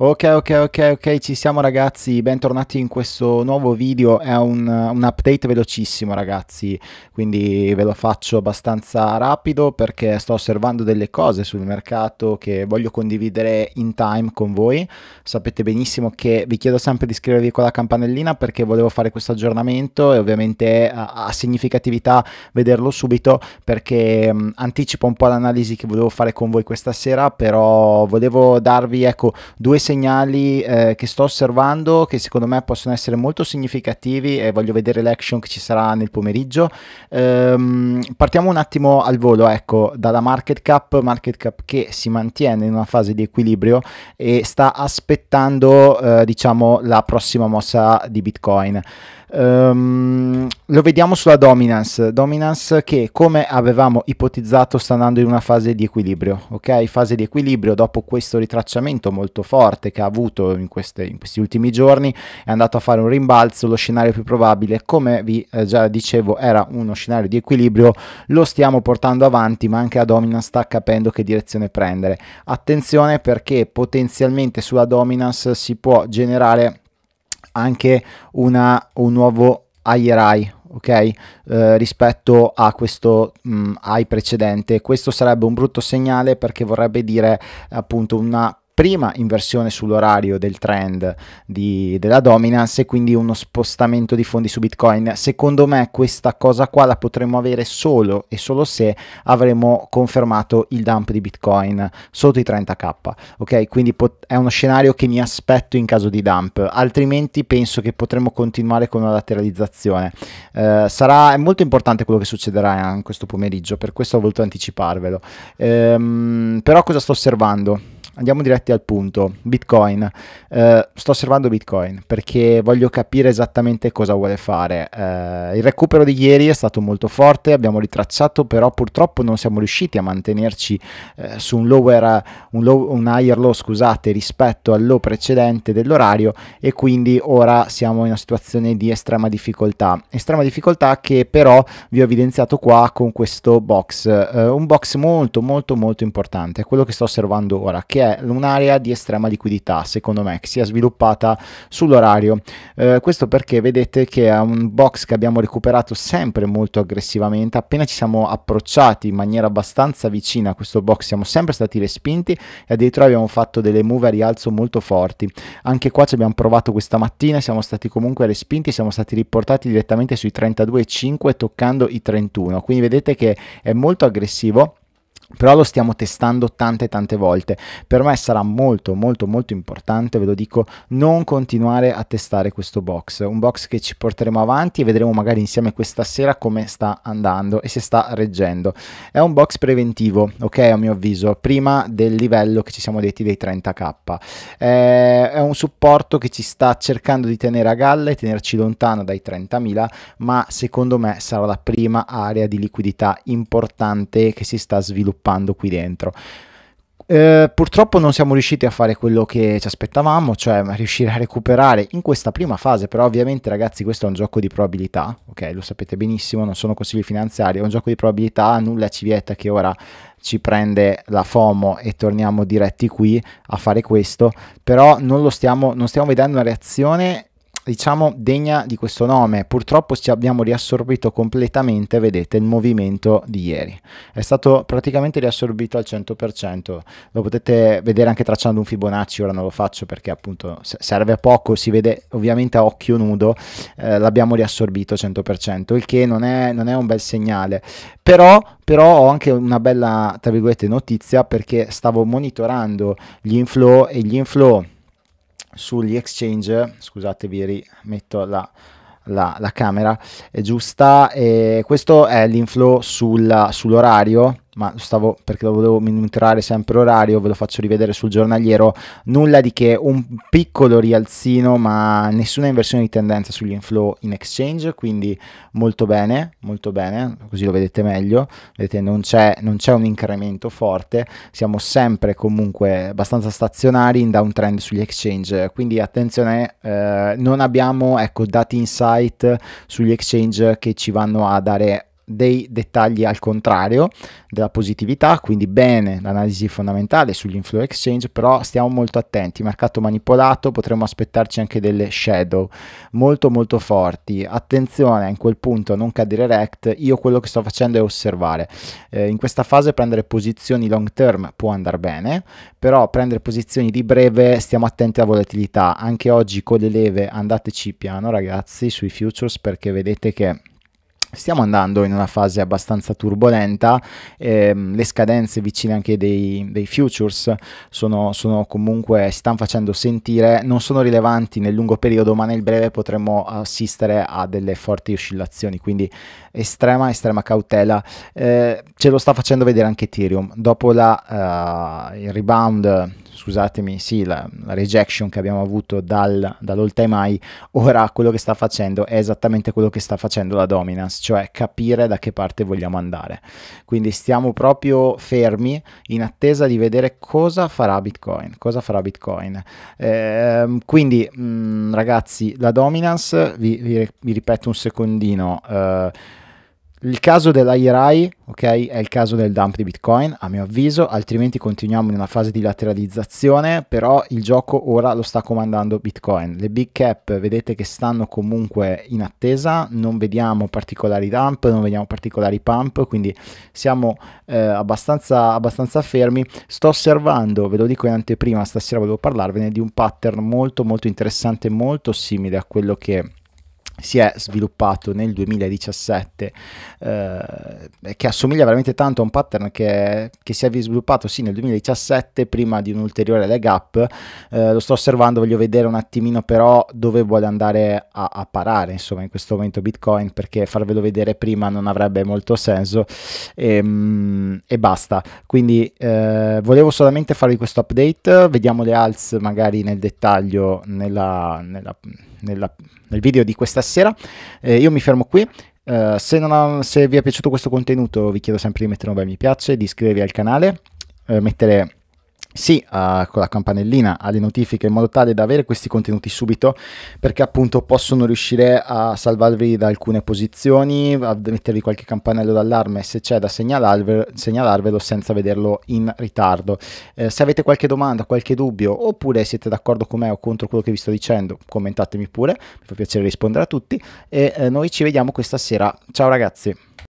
Ok, ok, ok, ok, ci siamo ragazzi, bentornati in questo nuovo video, è un, un, update velocissimo ragazzi, quindi ve lo faccio abbastanza rapido perché sto osservando delle cose sul mercato che voglio condividere in time con voi, sapete benissimo che vi chiedo sempre di iscrivervi con la campanellina perché volevo fare questo aggiornamento e ovviamente ha, significatività vederlo subito perché mh, mm, anticipo un po' l'analisi che volevo fare con voi questa sera, però volevo darvi ecco due segnali eh, che sto osservando che secondo me possono essere molto significativi e voglio vedere l'action che ci sarà nel pomeriggio. Ehm, partiamo un attimo al volo, ecco, dalla market cap, market cap che si mantiene in una fase di equilibrio e sta aspettando, eh, diciamo, la prossima mossa di Bitcoin. Um, lo vediamo sulla dominance, dominance che come avevamo ipotizzato sta andando in una fase di equilibrio, ok? Fase di equilibrio dopo questo ritracciamento molto forte che ha avuto in, queste, in questi ultimi giorni, è andato a fare un rimbalzo, lo scenario più probabile come vi eh, già dicevo era uno scenario di equilibrio, lo stiamo portando avanti ma anche la dominance sta capendo che direzione prendere. Attenzione perché potenzialmente sulla dominance si può generare anche una, un nuovo IRI ok eh, rispetto a questo mh, mm, high precedente questo sarebbe un brutto segnale perché vorrebbe dire appunto una prima inversione sull'orario del trend di, della dominance e quindi uno spostamento di fondi su Bitcoin. Secondo me questa cosa qua la potremmo avere solo e solo se avremo confermato il dump di Bitcoin sotto i 30k, ok? Quindi pot- è uno scenario che mi aspetto in caso di dump, altrimenti penso che potremmo continuare con una lateralizzazione. Eh, sarà molto importante quello che succederà eh, in questo pomeriggio, per questo ho voluto anticiparvelo. Ehm, però cosa sto osservando? andiamo diretti al punto. Bitcoin. Eh, sto osservando Bitcoin perché voglio capire esattamente cosa vuole fare. Eh, il recupero di ieri è stato molto forte, abbiamo ritracciato, però purtroppo non siamo riusciti a mantenerci eh, su un, lower, un, low, un higher low scusate, rispetto al low precedente dell'orario e quindi ora siamo in una situazione di estrema difficoltà. Estrema difficoltà che però vi ho evidenziato qua con questo box, eh, un box molto molto molto importante, quello che sto osservando ora, che è un'area di estrema liquidità, secondo me, che si è sviluppata sull'orario. Eh, questo perché vedete che è un box che abbiamo recuperato sempre molto aggressivamente, appena ci siamo approcciati in maniera abbastanza vicina a questo box siamo sempre stati respinti e addirittura abbiamo fatto delle move a rialzo molto forti. Anche qua ci abbiamo provato questa mattina, siamo stati comunque respinti, siamo stati riportati direttamente sui 32,5 toccando i 31, quindi vedete che è molto aggressivo però lo stiamo testando tante tante volte per me sarà molto molto molto importante ve lo dico non continuare a testare questo box un box che ci porteremo avanti e vedremo magari insieme questa sera come sta andando e se sta reggendo è un box preventivo ok a mio avviso prima del livello che ci siamo detti dei 30k eh, è un supporto che ci sta cercando di tenere a galla e tenerci lontano dai 30.000 ma secondo me sarà la prima area di liquidità importante che si sta sviluppando sviluppando qui dentro. Eh, purtroppo non siamo riusciti a fare quello che ci aspettavamo, cioè riuscire a recuperare in questa prima fase, però ovviamente ragazzi questo è un gioco di probabilità, ok? Lo sapete benissimo, non sono consigli finanziari, è un gioco di probabilità, nulla ci vieta che ora ci prende la FOMO e torniamo diretti qui a fare questo, però non, lo stiamo, non stiamo vedendo una reazione diciamo degna di questo nome. Purtroppo ci abbiamo riassorbito completamente, vedete, il movimento di ieri. È stato praticamente riassorbito al 100%. Lo potete vedere anche tracciando un Fibonacci, ora non lo faccio perché appunto serve a poco, si vede ovviamente a occhio nudo, eh, l'abbiamo riassorbito al 100%, il che non è, non è un bel segnale. Però, però ho anche una bella, tra virgolette, notizia perché stavo monitorando gli inflow e gli inflow sugli exchange, scusate vi rimetto la, la, la camera è giusta, e questo è l'inflow sull'orario ma stavo perché lo volevo monitorare sempre l'orario, ve lo faccio rivedere sul giornaliero, nulla di che un piccolo rialzino, ma nessuna inversione di tendenza sugli inflow in exchange, quindi molto bene, molto bene, così lo vedete meglio, vedete non c'è, non c'è un incremento forte, siamo sempre comunque abbastanza stazionari in downtrend sugli exchange, quindi attenzione, eh, non abbiamo ecco, dati insight sugli exchange che ci vanno a dare dei dettagli al contrario della positività, quindi bene l'analisi fondamentale sugli inflow exchange, però stiamo molto attenti, mercato manipolato, potremmo aspettarci anche delle shadow molto molto forti, attenzione in quel punto a non cadere rect, io quello che sto facendo è osservare, eh, in questa fase prendere posizioni long term può andare bene, però prendere posizioni di breve stiamo attenti alla volatilità, anche oggi con le leve andateci piano ragazzi sui futures perché vedete che Stiamo andando in una fase abbastanza turbolenta, ehm, le scadenze vicine anche dei, dei futures sono, sono, comunque, si stanno facendo sentire, non sono rilevanti nel lungo periodo ma nel breve potremmo assistere a delle forti oscillazioni, quindi estrema, estrema cautela. Eh, ce lo sta facendo vedere anche Ethereum, dopo la, uh, il rebound scusatemi, sì, la, la, rejection che abbiamo avuto dal, dall'all ora quello che sta facendo è esattamente quello che sta facendo la dominance, cioè capire da che parte vogliamo andare. Quindi stiamo proprio fermi in attesa di vedere cosa farà Bitcoin, cosa farà Bitcoin. Eh, quindi mh, mm, ragazzi, la dominance, vi, vi, vi ripeto un secondino, eh, il caso dell'IRI, ok, è il caso del dump di Bitcoin, a mio avviso, altrimenti continuiamo in una fase di lateralizzazione, però il gioco ora lo sta comandando Bitcoin. Le big cap vedete che stanno comunque in attesa, non vediamo particolari dump, non vediamo particolari pump, quindi siamo eh, abbastanza, abbastanza fermi. Sto osservando, ve lo dico in anteprima, stasera volevo parlarvene di un pattern molto molto interessante, molto simile a quello che si è sviluppato nel 2017 eh, che assomiglia veramente tanto a un pattern che, che, si è sviluppato sì nel 2017 prima di un ulteriore leg up eh, lo sto osservando voglio vedere un attimino però dove vuole andare a, a, parare insomma in questo momento bitcoin perché farvelo vedere prima non avrebbe molto senso e, ehm, e basta quindi eh, volevo solamente farvi questo update vediamo le alz magari nel dettaglio nella, nella nella, nel video di questa sera. Eh, io mi fermo qui. Eh, se, ha, se, vi è piaciuto questo contenuto vi chiedo sempre di mettere un bel mi piace, di iscrivervi al canale, eh, mettere sì uh, con la campanellina alle notifiche in modo tale da avere questi contenuti subito perché appunto possono riuscire a salvarvi da alcune posizioni, a mettervi qualche campanello d'allarme se c'è da segnalarvelo, segnalarvelo senza vederlo in ritardo. Eh, se avete qualche domanda, qualche dubbio oppure siete d'accordo con me o contro quello che vi sto dicendo, commentatemi pure, mi fa piacere rispondere a tutti e eh, noi ci vediamo questa sera. Ciao ragazzi!